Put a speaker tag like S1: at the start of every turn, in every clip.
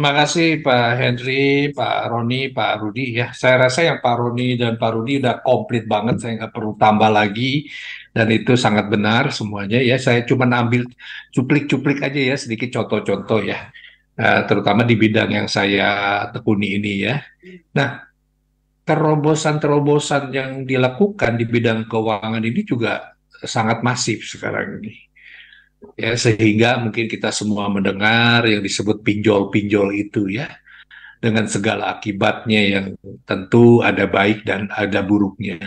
S1: Terima kasih Pak Henry, Pak Roni, Pak Rudi. Ya, saya rasa yang Pak Roni dan Pak Rudi udah komplit banget. Saya nggak perlu tambah lagi. Dan itu sangat benar semuanya. Ya, saya cuma ambil cuplik-cuplik aja ya, sedikit contoh-contoh ya, eh, terutama di bidang yang saya tekuni ini ya. Nah, terobosan-terobosan yang dilakukan di bidang keuangan ini juga sangat masif sekarang ini ya sehingga mungkin kita semua mendengar yang disebut pinjol-pinjol itu ya dengan segala akibatnya yang tentu ada baik dan ada buruknya.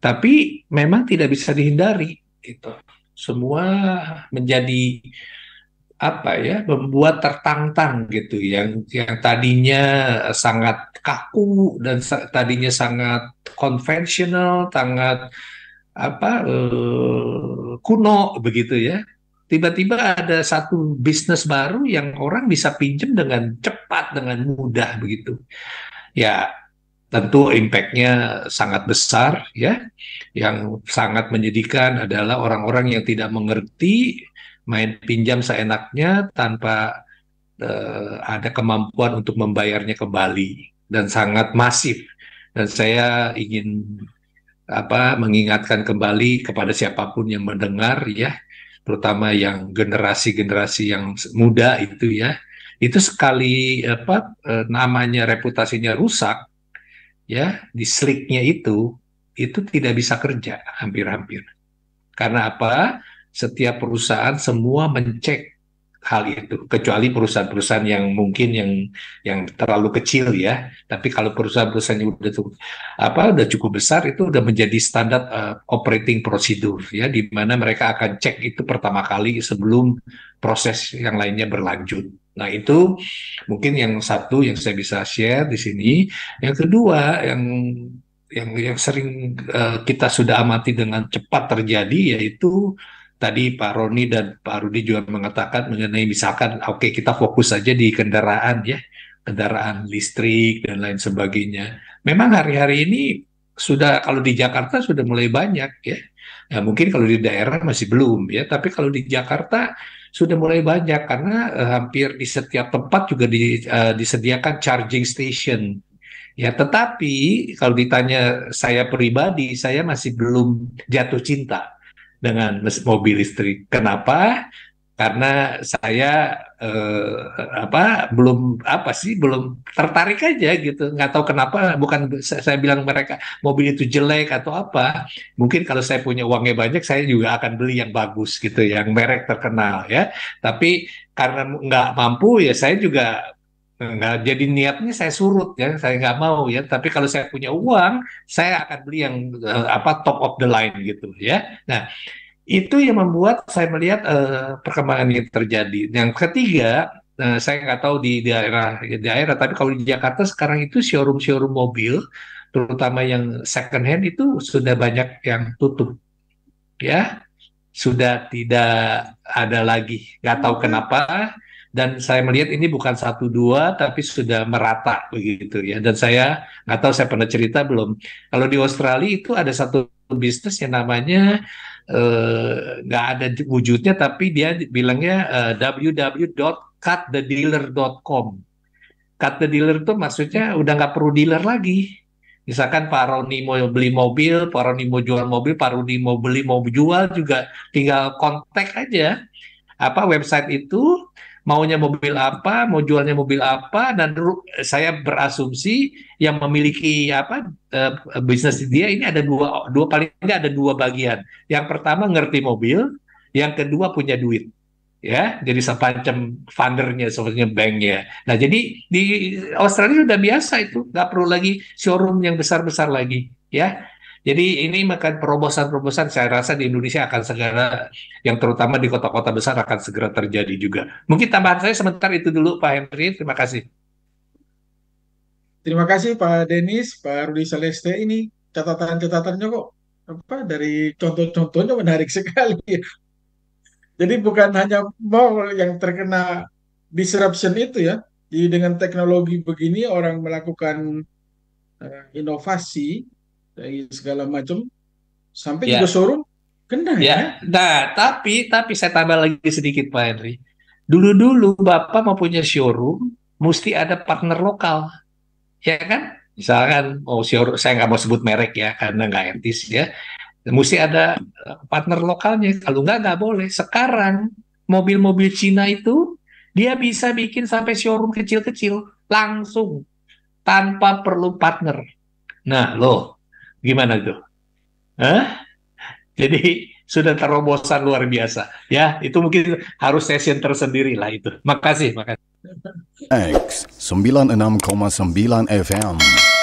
S1: Tapi memang tidak bisa dihindari itu. Semua menjadi apa ya membuat tertantang gitu yang yang tadinya sangat kaku dan tadinya sangat konvensional, sangat apa uh, kuno begitu ya tiba-tiba ada satu bisnis baru yang orang bisa pinjam dengan cepat, dengan mudah begitu. Ya, tentu impactnya sangat besar ya. Yang sangat menyedihkan adalah orang-orang yang tidak mengerti main pinjam seenaknya tanpa uh, ada kemampuan untuk membayarnya kembali dan sangat masif. Dan saya ingin apa mengingatkan kembali kepada siapapun yang mendengar ya terutama yang generasi-generasi yang muda itu ya itu sekali apa e, namanya reputasinya rusak ya di slicknya itu itu tidak bisa kerja hampir-hampir karena apa setiap perusahaan semua mencek hal itu kecuali perusahaan-perusahaan yang mungkin yang yang terlalu kecil ya tapi kalau perusahaan-perusahaan yang udah apa udah cukup besar itu udah menjadi standar uh, operating prosedur ya di mana mereka akan cek itu pertama kali sebelum proses yang lainnya berlanjut nah itu mungkin yang satu yang saya bisa share di sini yang kedua yang yang yang sering uh, kita sudah amati dengan cepat terjadi yaitu tadi Pak Roni dan Pak Rudi juga mengatakan mengenai misalkan oke okay, kita fokus saja di kendaraan ya, kendaraan listrik dan lain sebagainya. Memang hari-hari ini sudah kalau di Jakarta sudah mulai banyak ya. Ya mungkin kalau di daerah masih belum ya, tapi kalau di Jakarta sudah mulai banyak karena eh, hampir di setiap tempat juga di, eh, disediakan charging station. Ya, tetapi kalau ditanya saya pribadi, saya masih belum jatuh cinta dengan mobil listrik. Kenapa? Karena saya eh, apa belum apa sih belum tertarik aja gitu. Nggak tahu kenapa. Bukan saya bilang mereka mobil itu jelek atau apa. Mungkin kalau saya punya uangnya banyak, saya juga akan beli yang bagus gitu, yang merek terkenal ya. Tapi karena nggak mampu ya saya juga Nah, jadi niatnya saya surut ya, saya nggak mau ya. Tapi kalau saya punya uang, saya akan beli yang uh, apa top of the line gitu ya. Nah, itu yang membuat saya melihat uh, perkembangan yang terjadi. Yang ketiga, uh, saya nggak tahu di daerah di daerah, tapi kalau di Jakarta sekarang itu showroom-showroom mobil, terutama yang second hand itu sudah banyak yang tutup, ya sudah tidak ada lagi. Nggak tahu hmm. kenapa dan saya melihat ini bukan satu dua tapi sudah merata begitu ya dan saya nggak tahu saya pernah cerita belum kalau di Australia itu ada satu bisnis yang namanya eh, nggak uh, ada wujudnya tapi dia bilangnya uh, eh, www.cutthedealer.com cut the dealer itu maksudnya udah nggak perlu dealer lagi misalkan Pak Roni mau beli mobil, Pak Roni mau jual mobil, Pak Roni mau beli mau jual juga tinggal kontak aja apa website itu maunya mobil apa, mau jualnya mobil apa, dan saya berasumsi yang memiliki apa eh, bisnis dia ini ada dua, dua paling tidak ada dua bagian. Yang pertama ngerti mobil, yang kedua punya duit, ya. Jadi semacam fundernya, sebenarnya banknya. Nah, jadi di Australia sudah biasa itu, nggak perlu lagi showroom yang besar-besar lagi, ya. Jadi ini makan terobosan-terobosan saya rasa di Indonesia akan segera yang terutama di kota-kota besar akan segera terjadi juga. Mungkin tambahan saya sebentar itu dulu Pak Henry, terima kasih. Terima kasih Pak Denis, Pak Rudi Celeste ini catatan-catatannya kok apa dari contoh-contohnya menarik sekali. Jadi bukan hanya mall yang terkena disruption itu ya. Jadi dengan teknologi begini orang melakukan uh, inovasi dari segala macam sampai ya. juga showroom kena ya. ya. Nah, tapi tapi saya tambah lagi sedikit Pak Henry. Dulu-dulu Bapak mau punya showroom mesti ada partner lokal. Ya kan? Misalkan mau oh, showroom, saya nggak mau sebut merek ya karena nggak etis ya. Mesti ada eh, partner lokalnya. Kalau nggak nggak boleh. Sekarang mobil-mobil Cina itu dia bisa bikin sampai showroom kecil-kecil langsung tanpa perlu partner. Nah, loh, Gimana tuh? Hah? Jadi sudah terobosan luar biasa. Ya, itu mungkin harus session tersendiri lah itu. Makasih, makasih. X 96,9 FM.